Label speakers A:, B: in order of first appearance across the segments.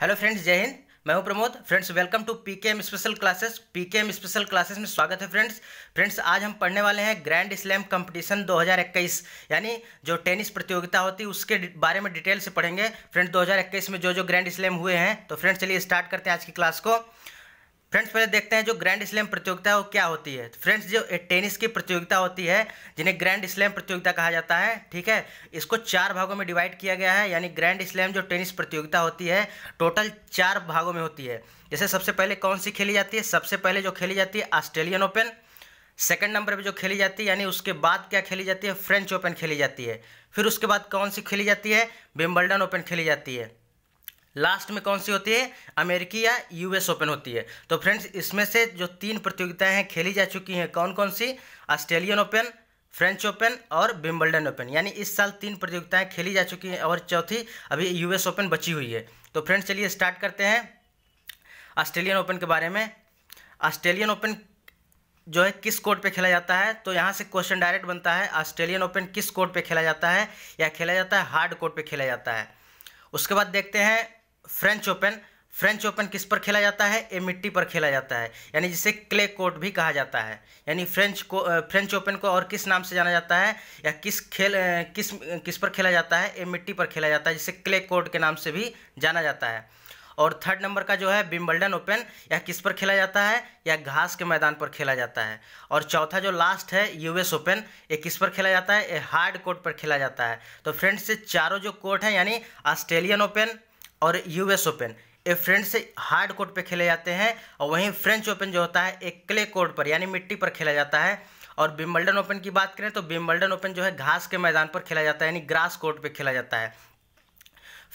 A: hello friends जय हिंद मैं हूं Pramod friends welcome to PKM special classes PKM special classes में स्वागत है फ्रेंड्स फ्रेंड्स आज हम पढ़ने वाले हैं ग्रैंड स्लैम कंपटीशन 2021 यानी जो टेनिस प्रतियोगिता होती है उसके बारे में डिटेल से पढ़ेंगे फ्रेंड्स 2021 में जो जो ग्रैंड स्लैम हुए हैं तो फ्रेंड्स चलिए स्टार्ट करते हैं आज की क्लास को फ्रेंड्स पहले देखते हैं जो ग्रैंड स्लैम प्रतियोगिता है वो क्या होती है फ्रेंड्स जो टेनिस की प्रतियोगिता होती है जिन्हें ग्रैंड स्लैम प्रतियोगिता कहा जाता है ठीक है इसको चार भागों में डिवाइड किया गया है यानी ग्रैंड स्लैम जो टेनिस प्रतियोगिता होती है टोटल चार भागों में होती है जैसे सबसे पहले कौन सी खेली जाती है सबसे पहले जो खेली जाती है ऑस्ट्रेलियन ओपन सेकेंड नंबर पर जो खेली जाती है यानी उसके बाद क्या खेली जाती है फ्रेंच ओपन खेली जाती है फिर उसके बाद कौन सी खेली जाती है बिम्बल्डन ओपन खेली जाती है लास्ट में कौन सी होती है अमेरिकी या यूएस ओपन होती है तो फ्रेंड्स इसमें से जो तीन प्रतियोगिताएं हैं खेली जा चुकी हैं कौन कौन सी ऑस्ट्रेलियन ओपन फ्रेंच ओपन और विम्बल्डन ओपन यानी इस साल तीन प्रतियोगिताएं खेली जा चुकी हैं और चौथी अभी यूएस ओपन बची हुई है तो फ्रेंड्स चलिए स्टार्ट करते हैं ऑस्ट्रेलियन ओपन के बारे में ऑस्ट्रेलियन ओपन जो है किस कोर्ट पे खेला जाता है तो यहाँ से क्वेश्चन डायरेक्ट बनता है ऑस्ट्रेलियन ओपन किस कोर्ट पे खेला जाता है या खेला जाता है हार्ड कोर्ट पे खेला जाता है उसके बाद देखते हैं फ्रेंच ओपन फ्रेंच ओपन किस पर खेला जाता है ए मिट्टी पर खेला जाता है यानी जिसे क्ले कोर्ट भी कहा जाता है यानी फ्रेंच को फ्रेंच ओपन को और किस नाम से जाना जाता है या किस खेल किस किस पर खेला जाता है ए मिट्टी पर खेला जाता है जिसे क्ले कोर्ट के नाम से भी जाना जाता है और थर्ड नंबर का जो है बिम्बल्डन ओपन यह किस पर खेला जाता है या घास के मैदान पर खेला जाता है और चौथा जो लास्ट है यूएस ओपन ये किस पर खेला जाता है ये हार्ड कोर्ट पर खेला जाता है तो फ्रेंड्स ये चारों जो कोर्ट हैं यानी ऑस्ट्रेलियन ओपन और यूएस ओपन ये फ्रेंड्स हार्ड कोर्ट पे खेले जाते हैं और वहीं फ्रेंच ओपन जो होता है एक क्ले कोर्ट पर यानी मिट्टी पर खेला जाता है और बिम्बल्डन ओपन की बात करें तो बिम्बल्डन ओपन जो है घास के मैदान पर खेला जाता है यानी ग्रास कोर्ट पर खेला जाता है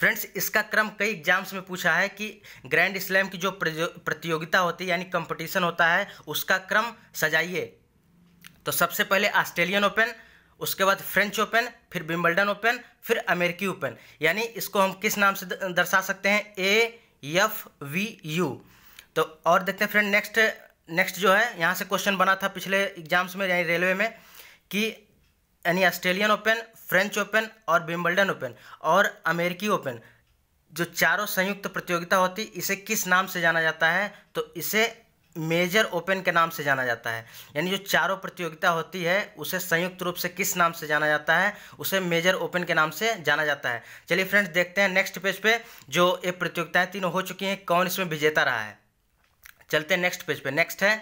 A: फ्रेंड्स इसका क्रम कई एग्जाम्स में पूछा है कि ग्रैंड स्लैम की जो प्रतियोगिता होती है यानी कंपटीशन होता है उसका क्रम सजाइए तो सबसे पहले ऑस्ट्रेलियन ओपन उसके बाद फ्रेंच ओपन फिर विम्बल्डन ओपन फिर अमेरिकी ओपन यानी इसको हम किस नाम से दर्शा सकते हैं ए एफ वी यू तो और देखते हैं फ्रेंड नेक्स्ट नेक्स्ट जो है यहाँ से क्वेश्चन बना था पिछले एग्जाम्स में यानी रेलवे में कि यानी ऑस्ट्रेलियन ओपन फ्रेंच ओपन और विम्बल्डन ओपन और अमेरिकी ओपन जो चारों संयुक्त प्रतियोगिता होती इसे किस नाम से जाना जाता है तो इसे मेजर ओपन के नाम से जाना जाता है यानी जो चारों प्रतियोगिता होती है उसे संयुक्त रूप से किस नाम से जाना जाता है उसे मेजर ओपन के नाम से जाना जाता है चलिए फ्रेंड्स देखते हैं नेक्स्ट पेज पे जो ये प्रतियोगिताएं तीनों हो चुकी हैं कौन इसमें विजेता रहा है चलते हैं नेक्स्ट पेज पे नेक्स्ट है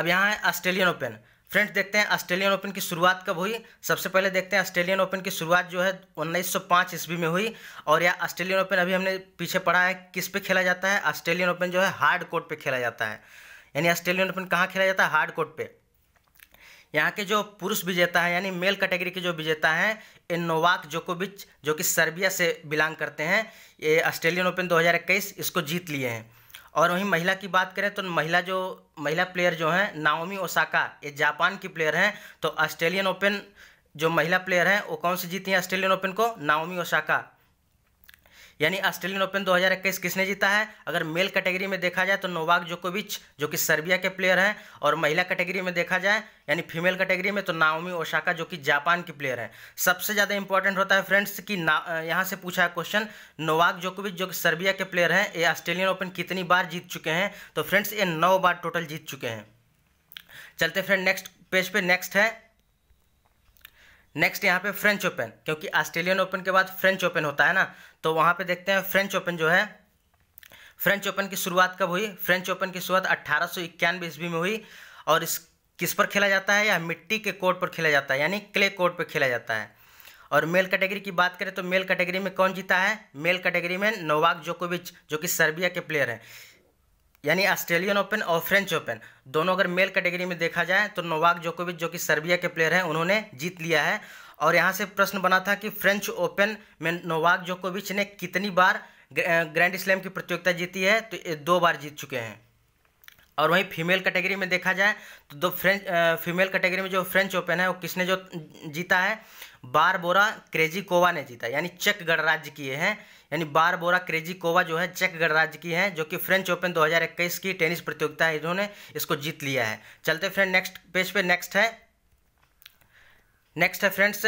A: अब यहाँ है ऑस्ट्रेलियन ओपन फ्रेंड्स देखते हैं ऑस्ट्रेलियन ओपन की शुरुआत कब हुई सबसे पहले देखते हैं ऑस्ट्रेलियन ओपन की शुरुआत जो है 1905 ईस्वी में हुई और यह ऑस्ट्रेलियन ओपन अभी हमने पीछे पढ़ा है किस पे खेला जाता है ऑस्ट्रेलियन ओपन जो है हार्ड कोर्ट पे खेला जाता है यानी ऑस्ट्रेलियन ओपन कहाँ खेला जाता है हार्ड कोर्ट पर यहाँ के जो पुरुष विजेता है यानी मेल कैटेगरी के जो विजेता हैं नोवाक जोकोविच जो कि सर्बिया से बिलोंग करते हैं ये ऑस्ट्रेलियन ओपन दो इसको जीत लिए हैं और वहीं महिला की बात करें तो महिला जो महिला प्लेयर जो हैं नाओमी ओसाका ये जापान की प्लेयर हैं तो ऑस्ट्रेलियन ओपन जो महिला प्लेयर हैं वो कौन सी जीती हैं ऑस्ट्रेलियन ओपन को नाओमी ओसाका यानी ऑस्ट्रेलियन ओपन 2021 किसने जीता है अगर मेल कैटेगरी में देखा जाए तो नोवाक जोकोविच जो कि सर्बिया के प्लेयर हैं और महिला कैटेगरी में देखा जाए यानी फीमेल कैटेगरी में तो नाओमी ओशाका जो कि जापान की प्लेयर है सबसे ज़्यादा इंपॉर्टेंट होता है फ्रेंड्स कि ना यहाँ से पूछा है क्वेश्चन नोवाक जोकोविच जो कि सर्बिया के प्लेयर हैं ये ऑस्ट्रेलियन ओपन कितनी बार जीत चुके हैं तो फ्रेंड्स ये नौ बार टोटल जीत चुके हैं चलते फ्रेंड नेक्स्ट पेज पे नेक्स्ट है नेक्स्ट यहाँ पे फ्रेंच ओपन क्योंकि ऑस्ट्रेलियन ओपन के बाद फ्रेंच ओपन होता है ना तो वहाँ पे देखते हैं फ्रेंच ओपन जो है फ्रेंच ओपन की शुरुआत कब हुई फ्रेंच ओपन की शुरुआत अट्ठारह सौ इक्यानवे ईस्वी में हुई और इस किस पर खेला जाता है या मिट्टी के कोर्ट पर खेला जाता है यानी क्ले कोर्ट पर खेला जाता है और मेल कैटेगरी की बात करें तो मेल कैटेगरी में कौन जीता है मेल कैटेगरी में नोवाक जोकोविच जो कि सर्बिया के प्लेयर हैं यानी ऑस्ट्रेलियन ओपन और फ्रेंच ओपन दोनों अगर मेल कैटेगरी में देखा जाए तो नोवाक जोकोविच जो कि सर्बिया के प्लेयर हैं उन्होंने जीत लिया है और यहाँ से प्रश्न बना था कि फ्रेंच ओपन में नोवाक जोकोविच ने कितनी बार ग्रैंड स्लैम की प्रतियोगिता जीती है तो ये दो बार जीत चुके हैं और वहीं फीमेल कैटेगरी में देखा जाए तो दो फ्रेंच फीमेल कैटेगरी में जो फ्रेंच ओपन है वो किसने जो जीता है बार बोरा क्रेजी कोवा ने जीता यानी चेक गणराज्य की है यानी बार बोरा क्रेजी कोवा जो है चेक गणराज्य की है जो कि फ्रेंच ओपन 2021 की टेनिस प्रतियोगिता है इन्होंने इसको जीत लिया है चलते फ्रेंड नेक्स्ट पेज पे नेक्स्ट है नेक्स्ट है friends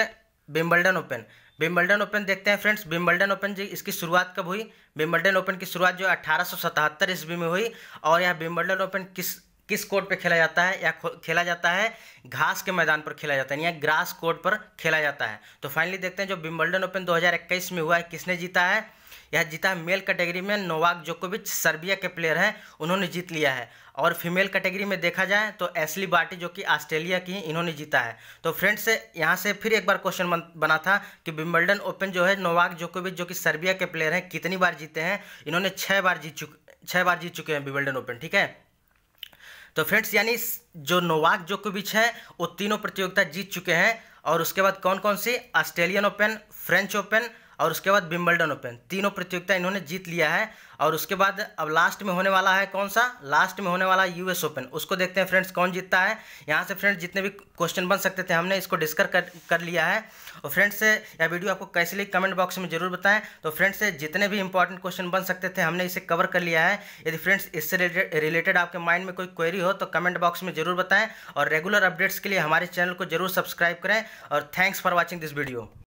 A: Wimbledon Open Wimbledon Open देखते हैं फ्रेंड्स विम्बल्डन ओपन जी इसकी शुरुआत कब हुई विम्बल्डन ओपन की शुरुआत जो अट्ठारह सौ ईस्वी में हुई और यह विम्बल्डन ओपन किस किस कोर्ट पे खेला जाता है या खेला जाता है घास के मैदान पर खेला जाता है या ग्रास कोर्ट पर खेला जाता है तो फाइनली देखते हैं जो विम्बल्डन ओपन 2021 में हुआ है किसने जीता है यह जीता मेल कैटेगरी में नोवाक जोकोविच सर्बिया के प्लेयर हैं उन्होंने जीत लिया है और फीमेल कैटेगरी में देखा जाए तो एसली बार्टी जो कि ऑस्ट्रेलिया की इन्होंने जीता है तो फ्रेंड्स यहाँ से फिर एक बार क्वेश्चन बना था कि विम्बल्डन ओपन जो है नोवाक जोकोविच जो कि सर्बिया के प्लेयर हैं कितनी बार जीते हैं इन्होंने छः बार जीत चुके छः बार जीत चुके हैं विम्बल्डन ओपन ठीक है तो फ्रेंड्स यानी जो नोवाक जोकोविच है वो तीनों प्रतियोगिता जीत चुके हैं और उसके बाद कौन कौन सी ऑस्ट्रेलियन ओपन फ्रेंच ओपन और उसके बाद बिम्बल्डन ओपन तीनों प्रतियोगिता इन्होंने जीत लिया है और उसके बाद अब लास्ट में होने वाला है कौन सा लास्ट में होने वाला है यूएस ओपन उसको देखते हैं फ्रेंड्स कौन जीतता है यहाँ से फ्रेंड्स जितने भी क्वेश्चन बन सकते थे हमने इसको डिस्कर कर, कर लिया है और फ्रेंड्स से यह वीडियो आपको कैसे लगी कमेंट बॉक्स में जरूर बताएं तो फ्रेंड्स से जितने भी इंपॉर्टेंट क्वेश्चन बन सकते थे हमने इसे कवर कर लिया है यदि फ्रेंड्स इससे रिलेटेड आपके माइंड में कोई क्वेरी हो तो कमेंट बॉक्स में जरूर बताएं और रेगुलर अपडेट्स के लिए हमारे चैनल को जरूर सब्सक्राइब करें और thanks for watching this video